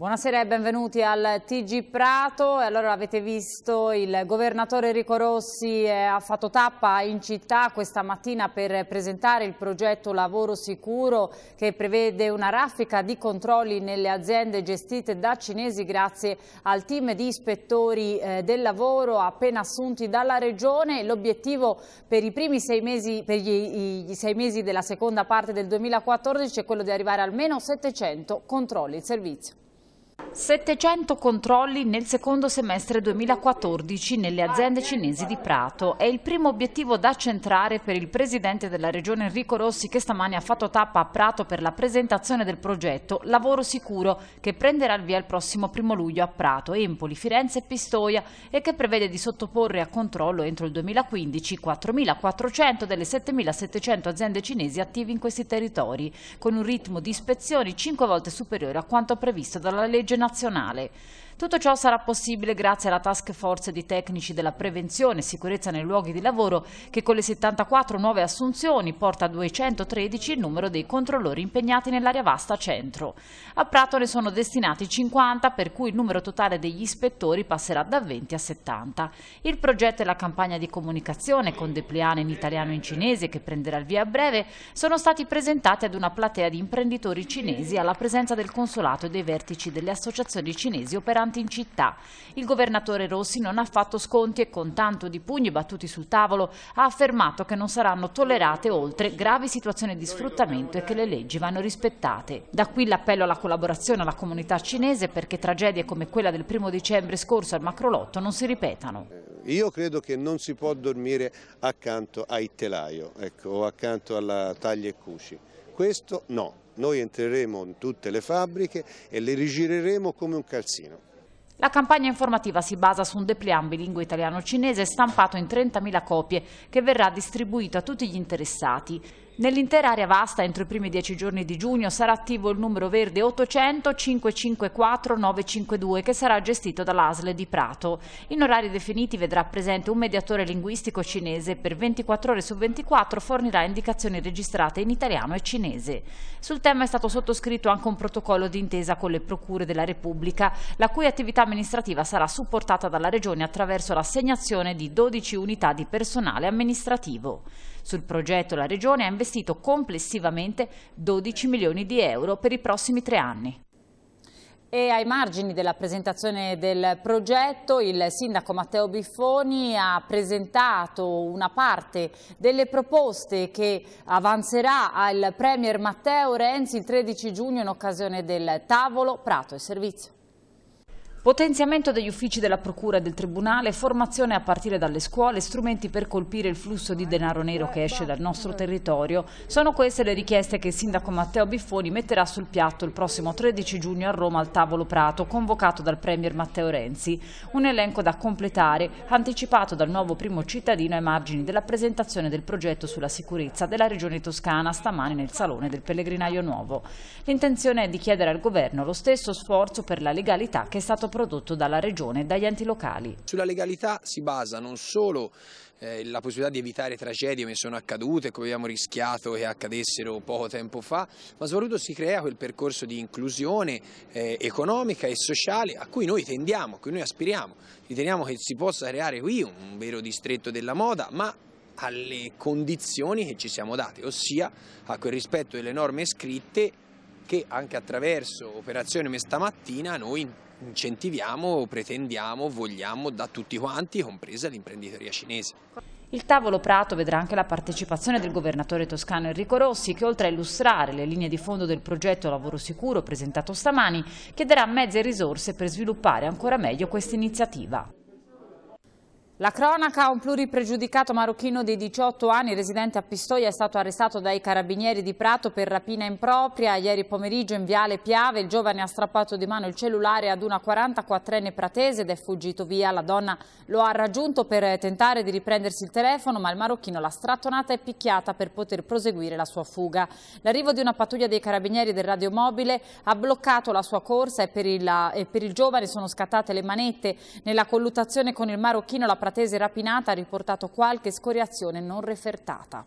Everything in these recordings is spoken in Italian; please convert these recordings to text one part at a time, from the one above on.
Buonasera e benvenuti al TG Prato. Allora, avete visto il governatore Enrico Rossi eh, ha fatto tappa in città questa mattina per presentare il progetto Lavoro Sicuro che prevede una raffica di controlli nelle aziende gestite da cinesi grazie al team di ispettori eh, del lavoro appena assunti dalla Regione. L'obiettivo per i primi sei mesi, gli, i, sei mesi della seconda parte del 2014 è quello di arrivare almeno 700 controlli. Il servizio. 700 controlli nel secondo semestre 2014 nelle aziende cinesi di Prato. È il primo obiettivo da centrare per il presidente della regione Enrico Rossi che stamani ha fatto tappa a Prato per la presentazione del progetto Lavoro Sicuro che prenderà il via il prossimo primo luglio a Prato, Empoli, Firenze e Pistoia e che prevede di sottoporre a controllo entro il 2015 4.400 delle 7.700 aziende cinesi attive in questi territori con un ritmo di ispezioni 5 volte superiore a quanto previsto dalla legge legge nazionale. Tutto ciò sarà possibile grazie alla task force di tecnici della prevenzione e sicurezza nei luoghi di lavoro che con le 74 nuove assunzioni porta a 213 il numero dei controllori impegnati nell'area vasta centro. A Prato ne sono destinati 50 per cui il numero totale degli ispettori passerà da 20 a 70. Il progetto e la campagna di comunicazione con Depliane in italiano e in cinese che prenderà il via a breve sono stati presentati ad una platea di imprenditori cinesi alla presenza del consolato e dei vertici delle associazioni associazioni cinesi operanti in città. Il governatore Rossi non ha fatto sconti e con tanto di pugni battuti sul tavolo ha affermato che non saranno tollerate oltre gravi situazioni di sfruttamento e che le leggi vanno rispettate. Da qui l'appello alla collaborazione alla comunità cinese perché tragedie come quella del primo dicembre scorso al Macrolotto non si ripetano. Io credo che non si può dormire accanto ai telaio ecco, o accanto alla taglia e cuci. Questo no, noi entreremo in tutte le fabbriche e le rigireremo come un calzino. La campagna informativa si basa su un depliant bilingue italiano-cinese stampato in 30.000 copie che verrà distribuito a tutti gli interessati. Nell'intera area vasta, entro i primi dieci giorni di giugno, sarà attivo il numero verde 800 554 952 che sarà gestito dall'Asle di Prato. In orari definiti vedrà presente un mediatore linguistico cinese per 24 ore su 24 fornirà indicazioni registrate in italiano e cinese. Sul tema è stato sottoscritto anche un protocollo d'intesa con le procure della Repubblica, la cui attività amministrativa sarà supportata dalla Regione attraverso l'assegnazione di 12 unità di personale amministrativo. Sul progetto la Regione ha investito investito complessivamente 12 milioni di euro per i prossimi tre anni. E ai margini della presentazione del progetto il sindaco Matteo Biffoni ha presentato una parte delle proposte che avanzerà al premier Matteo Renzi il 13 giugno in occasione del tavolo Prato e Servizio. Potenziamento degli uffici della Procura e del Tribunale, formazione a partire dalle scuole, strumenti per colpire il flusso di denaro nero che esce dal nostro territorio. Sono queste le richieste che il sindaco Matteo Biffoni metterà sul piatto il prossimo 13 giugno a Roma al tavolo Prato, convocato dal Premier Matteo Renzi. Un elenco da completare, anticipato dal nuovo primo cittadino ai margini della presentazione del progetto sulla sicurezza della Regione Toscana stamane nel Salone del Pellegrinaio Nuovo. L'intenzione è di chiedere al Governo lo stesso sforzo per la legalità che è stato prodotto dalla Regione e dagli enti locali. Sulla legalità si basa non solo eh, la possibilità di evitare tragedie che sono accadute, come abbiamo rischiato che accadessero poco tempo fa, ma soprattutto si crea quel percorso di inclusione eh, economica e sociale a cui noi tendiamo, a cui noi aspiriamo. Riteniamo che si possa creare qui un vero distretto della moda, ma alle condizioni che ci siamo date, ossia a quel rispetto delle norme scritte che anche attraverso operazione stamattina noi incentiviamo, pretendiamo, vogliamo da tutti quanti, compresa l'imprenditoria cinese. Il tavolo Prato vedrà anche la partecipazione del governatore toscano Enrico Rossi che oltre a illustrare le linee di fondo del progetto Lavoro Sicuro presentato stamani chiederà mezzi e risorse per sviluppare ancora meglio questa iniziativa. La cronaca, un pluripregiudicato marocchino di 18 anni residente a Pistoia è stato arrestato dai carabinieri di Prato per rapina impropria. Ieri pomeriggio in Viale Piave il giovane ha strappato di mano il cellulare ad una 44enne pratese ed è fuggito via. La donna lo ha raggiunto per tentare di riprendersi il telefono ma il marocchino l'ha strattonata e picchiata per poter proseguire la sua fuga. L'arrivo di una pattuglia dei carabinieri del radiomobile ha bloccato la sua corsa e per il, e per il giovane sono scattate le manette. Nella colluttazione con il marocchino la pratese pratese rapinata ha riportato qualche scoriazione non refertata.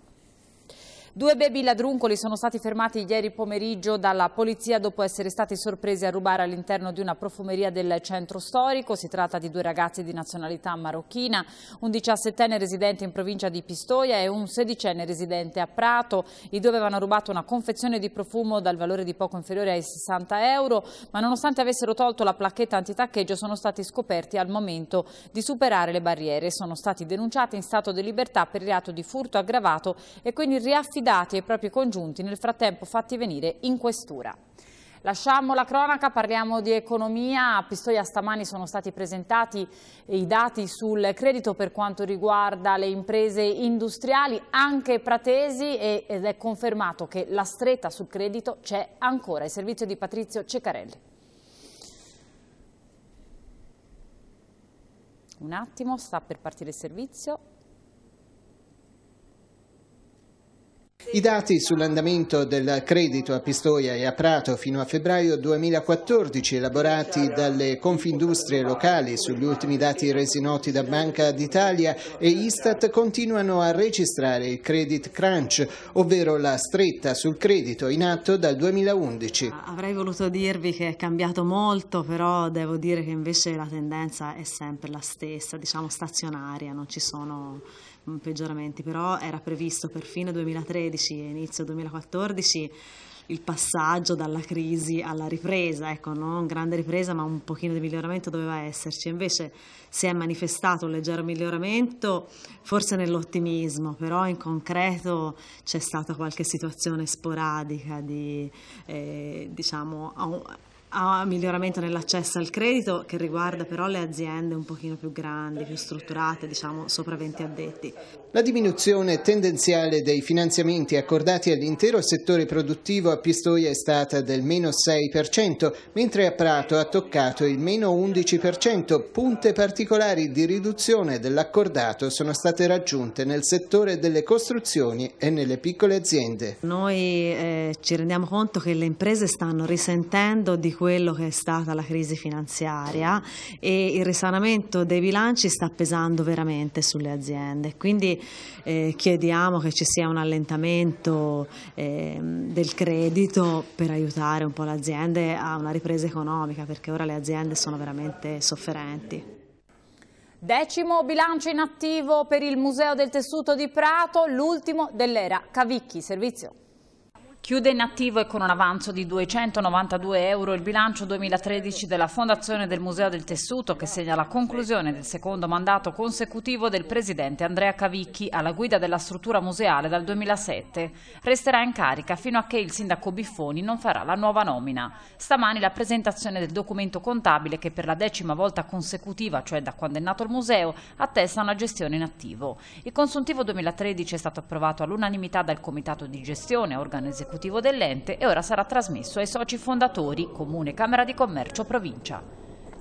Due baby ladruncoli sono stati fermati ieri pomeriggio dalla polizia dopo essere stati sorpresi a rubare all'interno di una profumeria del centro storico. Si tratta di due ragazzi di nazionalità marocchina, un 17enne residente in provincia di Pistoia e un 16enne residente a Prato. I due avevano rubato una confezione di profumo dal valore di poco inferiore ai 60 euro, ma nonostante avessero tolto la placchetta antitaccheggio sono stati scoperti al momento di superare le barriere. Sono stati denunciati in stato di libertà per il reato di furto aggravato e quindi riaffidati affidati ai propri congiunti nel frattempo fatti venire in questura. Lasciamo la cronaca, parliamo di economia. A Pistoia stamani sono stati presentati i dati sul credito per quanto riguarda le imprese industriali, anche pratesi, ed è confermato che la stretta sul credito c'è ancora. Il servizio di Patrizio Ceccarelli. Un attimo, sta per partire il servizio. I dati sull'andamento del credito a Pistoia e a Prato fino a febbraio 2014 elaborati dalle confindustrie locali sugli ultimi dati resi noti da Banca d'Italia e Istat continuano a registrare il credit crunch, ovvero la stretta sul credito in atto dal 2011. Avrei voluto dirvi che è cambiato molto, però devo dire che invece la tendenza è sempre la stessa, diciamo stazionaria, non ci sono peggioramenti, però era previsto per fine 2013 e inizio 2014 il passaggio dalla crisi alla ripresa, ecco, non grande ripresa, ma un pochino di miglioramento doveva esserci. Invece si è manifestato un leggero miglioramento, forse nell'ottimismo, però in concreto c'è stata qualche situazione sporadica di, eh, diciamo, a miglioramento nell'accesso al credito che riguarda però le aziende un pochino più grandi, più strutturate, diciamo sopra 20 addetti. La diminuzione tendenziale dei finanziamenti accordati all'intero settore produttivo a Pistoia è stata del meno 6%, mentre a Prato ha toccato il meno 11%. Punte particolari di riduzione dell'accordato sono state raggiunte nel settore delle costruzioni e nelle piccole aziende. Noi eh, ci rendiamo conto che le imprese stanno risentendo di quello che è stata la crisi finanziaria e il risanamento dei bilanci sta pesando veramente sulle aziende. Quindi eh, chiediamo che ci sia un allentamento eh, del credito per aiutare un po' le aziende a una ripresa economica perché ora le aziende sono veramente sofferenti. Decimo bilancio in attivo per il Museo del Tessuto di Prato, l'ultimo dell'era Cavicchi Servizio. Chiude in attivo e con un avanzo di 292 euro il bilancio 2013 della Fondazione del Museo del Tessuto che segna la conclusione del secondo mandato consecutivo del presidente Andrea Cavicchi alla guida della struttura museale dal 2007. Resterà in carica fino a che il sindaco Biffoni non farà la nuova nomina. Stamani la presentazione del documento contabile che per la decima volta consecutiva, cioè da quando è nato il museo, attesta una gestione in attivo. Il consuntivo 2013 è stato approvato all'unanimità dal Comitato di Gestione, organo esecutivo esecutivo dell'ente e ora sarà trasmesso ai soci fondatori Comune, Camera di Commercio, Provincia.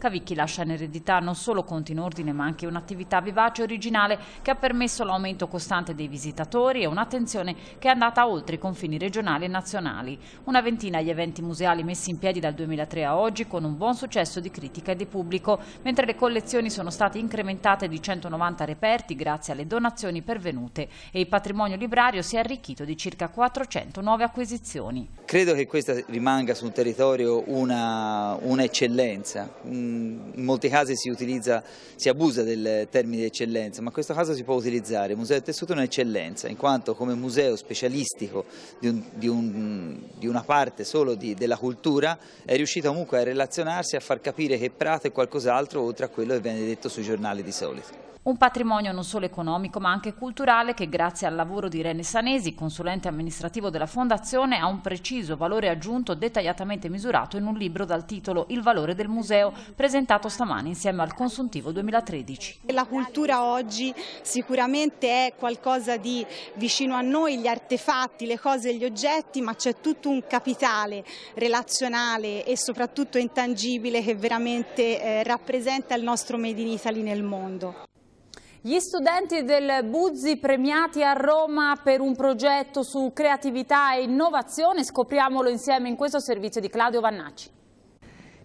Cavicchi lascia in eredità non solo conti in ordine ma anche un'attività vivace e originale che ha permesso l'aumento costante dei visitatori e un'attenzione che è andata oltre i confini regionali e nazionali. Una ventina gli eventi museali messi in piedi dal 2003 a oggi con un buon successo di critica e di pubblico, mentre le collezioni sono state incrementate di 190 reperti grazie alle donazioni pervenute e il patrimonio librario si è arricchito di circa 400 nuove acquisizioni. Credo che questa rimanga su un territorio un'eccellenza, un in molti casi si, utilizza, si abusa del termine di eccellenza, ma in questo caso si può utilizzare il Museo del Tessuto è un'eccellenza, in quanto come museo specialistico di, un, di, un, di una parte solo di, della cultura è riuscito comunque a relazionarsi, e a far capire che Prato è qualcos'altro oltre a quello che viene detto sui giornali di solito. Un patrimonio non solo economico ma anche culturale che grazie al lavoro di Irene Sanesi, consulente amministrativo della Fondazione, ha un preciso valore aggiunto dettagliatamente misurato in un libro dal titolo Il valore del museo, presentato stamani insieme al consuntivo 2013. La cultura oggi sicuramente è qualcosa di vicino a noi, gli artefatti, le cose, gli oggetti, ma c'è tutto un capitale relazionale e soprattutto intangibile che veramente eh, rappresenta il nostro Made in Italy nel mondo. Gli studenti del Buzzi premiati a Roma per un progetto su creatività e innovazione, scopriamolo insieme in questo servizio di Claudio Vannacci.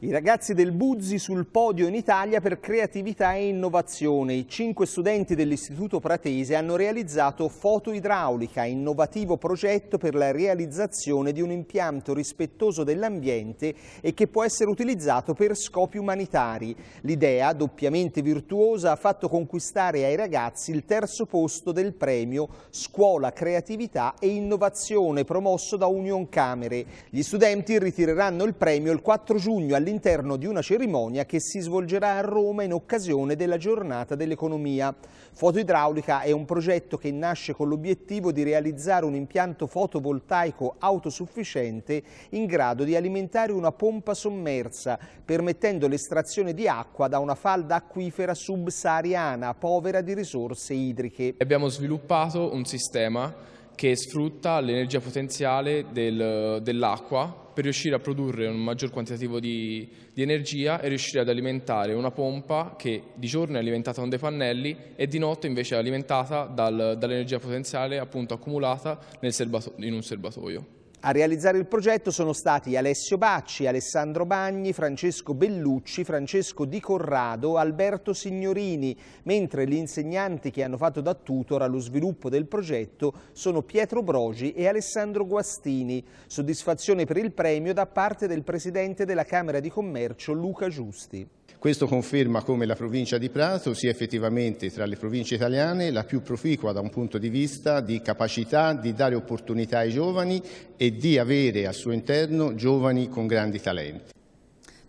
I ragazzi del Buzzi sul podio in Italia per creatività e innovazione. I cinque studenti dell'Istituto Pratese hanno realizzato Foto Idraulica, innovativo progetto per la realizzazione di un impianto rispettoso dell'ambiente e che può essere utilizzato per scopi umanitari. L'idea, doppiamente virtuosa, ha fatto conquistare ai ragazzi il terzo posto del premio Scuola Creatività e Innovazione promosso da Union Camere. Gli studenti ritireranno il premio il 4 giugno all'interno di una cerimonia che si svolgerà a Roma in occasione della giornata dell'economia. Fotoidraulica è un progetto che nasce con l'obiettivo di realizzare un impianto fotovoltaico autosufficiente in grado di alimentare una pompa sommersa, permettendo l'estrazione di acqua da una falda acquifera subsahariana povera di risorse idriche. Abbiamo sviluppato un sistema che sfrutta l'energia potenziale del, dell'acqua per riuscire a produrre un maggior quantitativo di, di, energia e riuscire ad alimentare una pompa che di giorno è alimentata con dei pannelli e di notte invece è alimentata dal, dall'energia potenziale appunto accumulata in un serbatoio. A realizzare il progetto sono stati Alessio Bacci, Alessandro Bagni, Francesco Bellucci, Francesco Di Corrado, Alberto Signorini, mentre gli insegnanti che hanno fatto da tutor allo sviluppo del progetto sono Pietro Brogi e Alessandro Guastini. Soddisfazione per il premio da parte del Presidente della Camera di Commercio Luca Giusti. Questo conferma come la provincia di Prato sia effettivamente tra le province italiane la più proficua da un punto di vista di capacità di dare opportunità ai giovani e di avere al suo interno giovani con grandi talenti.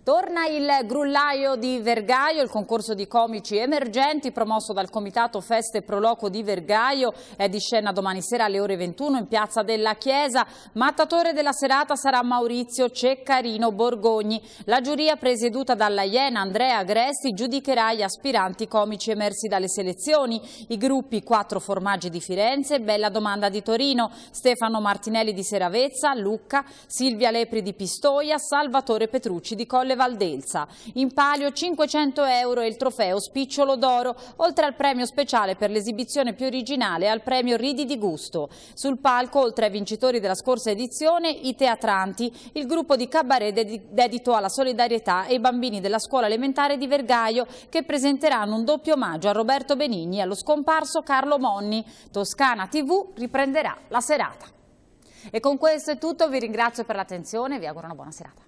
Torna il Grullaio di Vergaio, il concorso di comici emergenti promosso dal Comitato Feste Proloco di Vergaio è di scena domani sera alle ore 21 in Piazza della Chiesa. Mattatore della serata sarà Maurizio Ceccarino Borgogni. La giuria presieduta dalla Iena Andrea Gresti giudicherà gli aspiranti comici emersi dalle selezioni, i gruppi Quattro Formaggi di Firenze, Bella Domanda di Torino, Stefano Martinelli di Seravezza, Lucca, Silvia Lepri di Pistoia, Salvatore Petrucci di Colle Valdelsa. In palio 500 euro e il trofeo Spicciolo d'Oro, oltre al premio speciale per l'esibizione più originale e al premio Ridi di Gusto. Sul palco, oltre ai vincitori della scorsa edizione, i teatranti, il gruppo di cabaret dedito alla solidarietà e i bambini della scuola elementare di Vergaio che presenteranno un doppio omaggio a Roberto Benigni e allo scomparso Carlo Monni. Toscana TV riprenderà la serata. E con questo è tutto, vi ringrazio per l'attenzione e vi auguro una buona serata.